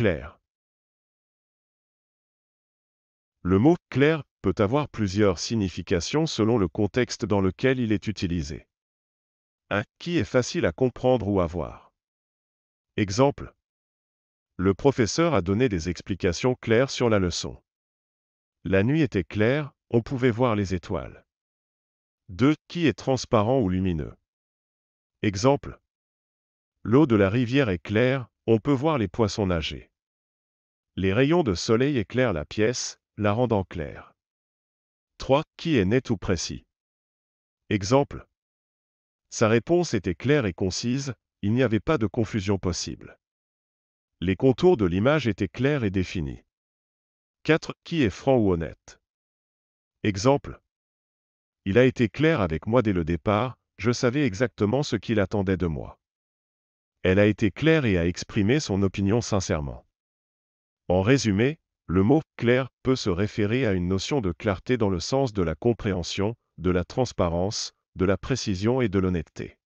clair. Le mot clair peut avoir plusieurs significations selon le contexte dans lequel il est utilisé. 1. qui est facile à comprendre ou à voir. Exemple. Le professeur a donné des explications claires sur la leçon. La nuit était claire, on pouvait voir les étoiles. 2. Qui est transparent ou lumineux. Exemple. L'eau de la rivière est claire, on peut voir les poissons nager. Les rayons de soleil éclairent la pièce, la rendant claire. 3. Qui est net ou précis Exemple. Sa réponse était claire et concise, il n'y avait pas de confusion possible. Les contours de l'image étaient clairs et définis. 4. Qui est franc ou honnête Exemple. Il a été clair avec moi dès le départ, je savais exactement ce qu'il attendait de moi. Elle a été claire et a exprimé son opinion sincèrement. En résumé, le mot clair peut se référer à une notion de clarté dans le sens de la compréhension, de la transparence, de la précision et de l'honnêteté.